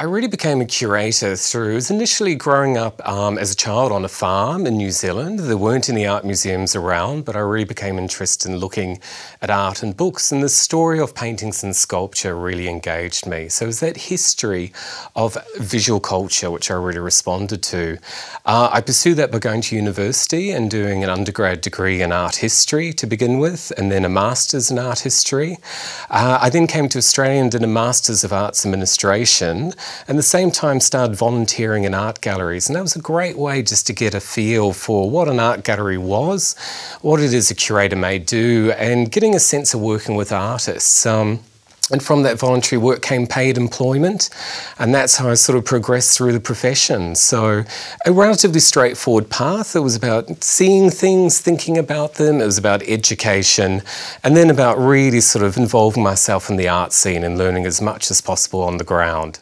I really became a curator through initially growing up um, as a child on a farm in New Zealand. There weren't any art museums around, but I really became interested in looking at art and books, and the story of paintings and sculpture really engaged me. So it was that history of visual culture which I really responded to. Uh, I pursued that by going to university and doing an undergrad degree in art history to begin with, and then a master's in art history. Uh, I then came to Australia and did a master's of arts administration and the same time started volunteering in art galleries. And that was a great way just to get a feel for what an art gallery was, what it is a curator may do, and getting a sense of working with artists. Um, and from that voluntary work came paid employment, and that's how I sort of progressed through the profession. So, a relatively straightforward path. It was about seeing things, thinking about them, it was about education, and then about really sort of involving myself in the art scene and learning as much as possible on the ground.